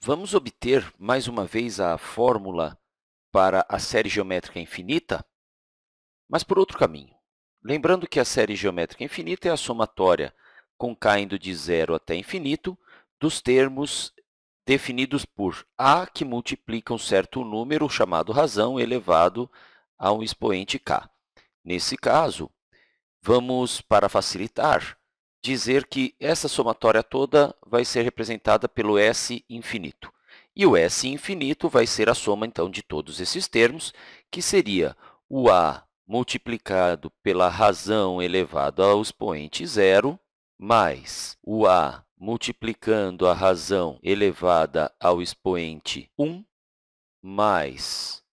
Vamos obter mais uma vez a fórmula para a série geométrica infinita, mas por outro caminho. Lembrando que a série geométrica infinita é a somatória, com indo de zero até infinito, dos termos definidos por a que multiplicam certo número chamado razão elevado a um expoente k. Nesse caso, vamos, para facilitar, dizer que essa somatória toda vai ser representada pelo S infinito. E o S infinito vai ser a soma, então, de todos esses termos, que seria o A multiplicado pela razão elevado ao expoente zero, mais o A multiplicando a razão elevada ao expoente 1, mais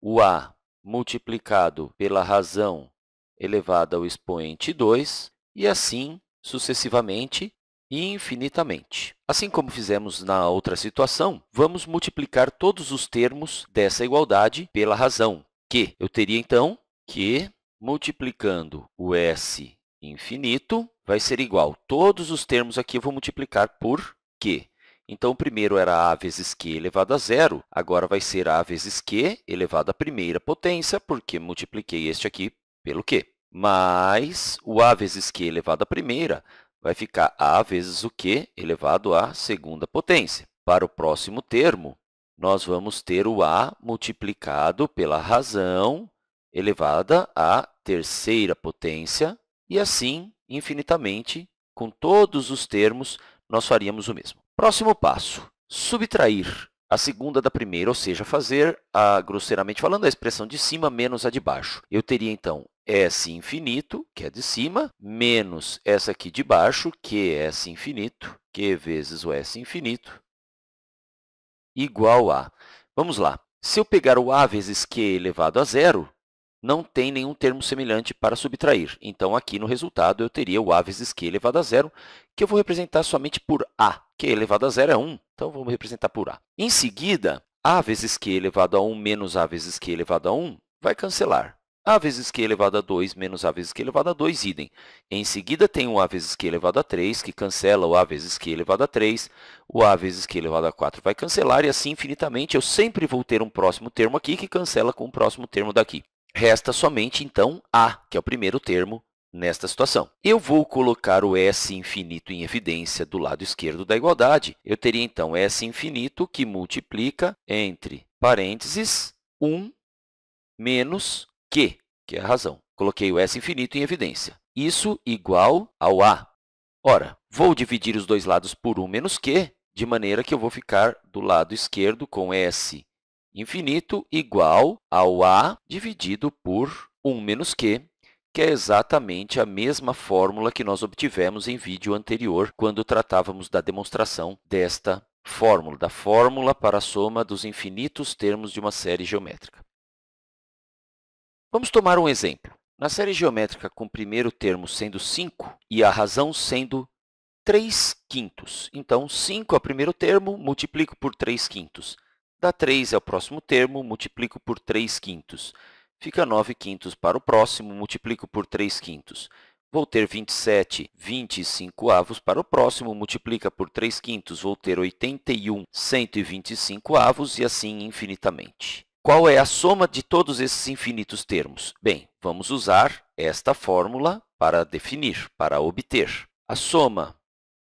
o A multiplicado pela razão elevada ao expoente 2, e assim sucessivamente e infinitamente. Assim como fizemos na outra situação, vamos multiplicar todos os termos dessa igualdade pela razão, que eu teria, então, que multiplicando o s infinito vai ser igual. Todos os termos aqui eu vou multiplicar por q. Então, o primeiro era a vezes q elevado a zero, agora vai ser a vezes q elevado à primeira potência, porque multipliquei este aqui pelo q mais o a vezes q elevado à primeira vai ficar a vezes o q elevado à segunda potência. Para o próximo termo, nós vamos ter o a multiplicado pela razão elevada à terceira potência e assim infinitamente, com todos os termos, nós faríamos o mesmo. Próximo passo, subtrair a segunda da primeira, ou seja, fazer, a, ah, grosseiramente falando, a expressão de cima menos a de baixo. Eu teria, então, S infinito, que é de cima, menos essa aqui de baixo, que é S infinito, que vezes o S infinito, igual a... Vamos lá. Se eu pegar o a vezes q elevado a zero, não tem nenhum termo semelhante para subtrair. Então, aqui no resultado, eu teria o a vezes q elevado a zero, que eu vou representar somente por a. q elevado a zero é 1, então vamos representar por a. Em seguida, a vezes q elevado a 1 menos a vezes q elevado a 1 vai cancelar a vezes q é elevado a 2 menos a vezes q é elevado a 2, idem. Em seguida, tem o a vezes q é elevado a 3, que cancela o a vezes q elevado a 3, o a vezes q elevado a 4 vai cancelar, e assim infinitamente, eu sempre vou ter um próximo termo aqui que cancela com o próximo termo daqui. Resta somente, então, a, que é o primeiro termo nesta situação. Eu vou colocar o S infinito em evidência do lado esquerdo da igualdade. Eu teria, então, S infinito que multiplica entre parênteses 1 menos que, que é a razão. Coloquei o S infinito em evidência. Isso igual ao A. Ora, vou dividir os dois lados por 1 menos Q, de maneira que eu vou ficar do lado esquerdo com S infinito igual ao A dividido por 1 menos Q, que é exatamente a mesma fórmula que nós obtivemos em vídeo anterior, quando tratávamos da demonstração desta fórmula, da fórmula para a soma dos infinitos termos de uma série geométrica. Vamos tomar um exemplo. Na série geométrica com o primeiro termo sendo 5 e a razão sendo 3 quintos. Então, 5 é o primeiro termo, multiplico por 3 quintos. Dá 3 é o próximo termo, multiplico por 3 quintos. Fica 9 quintos para o próximo, multiplico por 3 quintos. Vou ter 27 25 avos para o próximo, multiplica por 3 quintos, vou ter 81 125 avos e assim infinitamente. Qual é a soma de todos esses infinitos termos? Bem, vamos usar esta fórmula para definir, para obter. A soma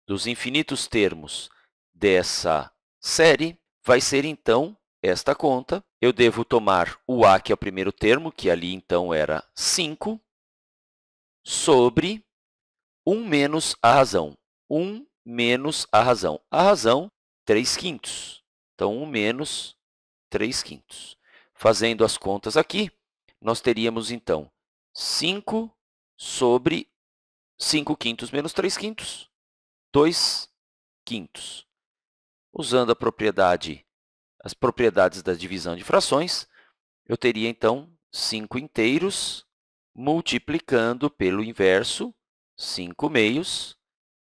dos infinitos termos dessa série vai ser, então, esta conta. Eu devo tomar o a, que é o primeiro termo, que ali, então, era 5, sobre 1 menos a razão. 1 menos a razão. A razão, 3 quintos. Então, 1 menos 3 quintos. Fazendo as contas aqui, nós teríamos, então, 5 sobre 5 quintos menos 3 quintos, 2 quintos. Usando propriedade, as propriedades da divisão de frações, eu teria, então, 5 inteiros multiplicando pelo inverso, 5 meios.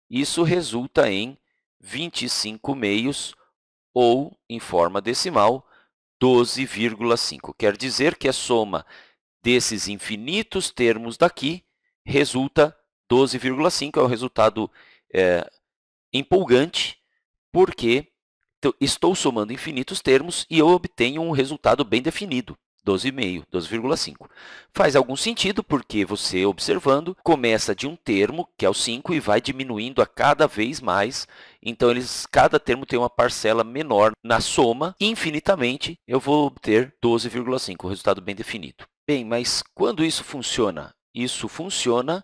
Isso resulta em 25 meios, ou, em forma decimal, 12,5. Quer dizer que a soma desses infinitos termos daqui resulta 12,5, é um resultado é, empolgante, porque então, estou somando infinitos termos e eu obtenho um resultado bem definido. 12,5, 12,5. Faz algum sentido porque você, observando, começa de um termo, que é o 5, e vai diminuindo a cada vez mais. Então, eles, cada termo tem uma parcela menor na soma. Infinitamente, eu vou obter 12,5, um resultado bem definido. Bem, mas quando isso funciona? Isso funciona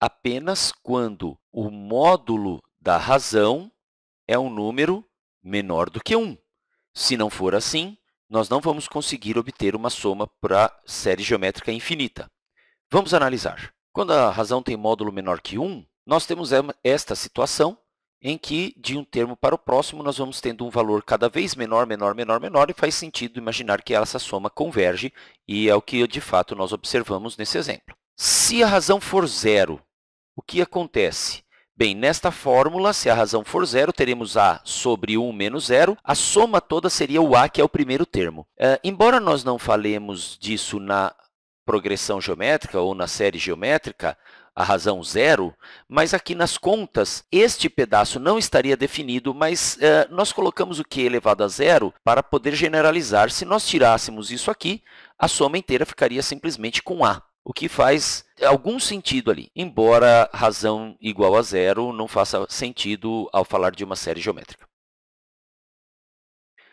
apenas quando o módulo da razão é um número menor do que 1. Se não for assim, nós não vamos conseguir obter uma soma para série geométrica infinita. Vamos analisar. Quando a razão tem módulo menor que 1, nós temos esta situação em que, de um termo para o próximo, nós vamos tendo um valor cada vez menor, menor, menor, menor, e faz sentido imaginar que essa soma converge, e é o que, de fato, nós observamos nesse exemplo. Se a razão for zero, o que acontece? Bem, nesta fórmula, se a razão for zero, teremos a sobre 1 menos zero. A soma toda seria o a, que é o primeiro termo. É, embora nós não falemos disso na progressão geométrica ou na série geométrica, a razão zero, mas aqui nas contas, este pedaço não estaria definido, mas é, nós colocamos o q elevado a zero para poder generalizar. Se nós tirássemos isso aqui, a soma inteira ficaria simplesmente com a. O que faz algum sentido ali, embora razão igual a zero não faça sentido ao falar de uma série geométrica.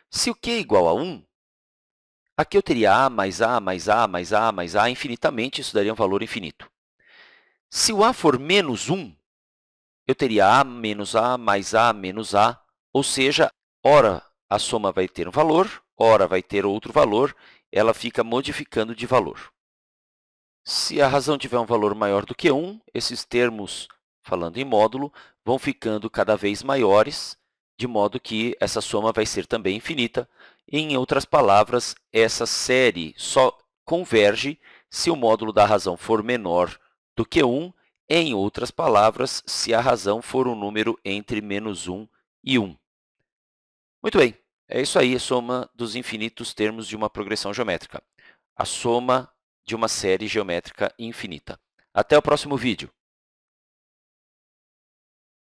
Se o q é igual a 1, aqui eu teria a mais a mais a mais a mais a infinitamente, isso daria um valor infinito. Se o a for menos 1, eu teria a menos a mais a menos a, ou seja, ora a soma vai ter um valor, ora vai ter outro valor, ela fica modificando de valor. Se a razão tiver um valor maior do que 1, esses termos, falando em módulo, vão ficando cada vez maiores, de modo que essa soma vai ser também infinita. Em outras palavras, essa série só converge se o módulo da razão for menor do que 1, em outras palavras, se a razão for um número entre menos 1 e 1. Muito bem, é isso aí, a soma dos infinitos termos de uma progressão geométrica. A soma de uma série geométrica infinita. Até o próximo vídeo!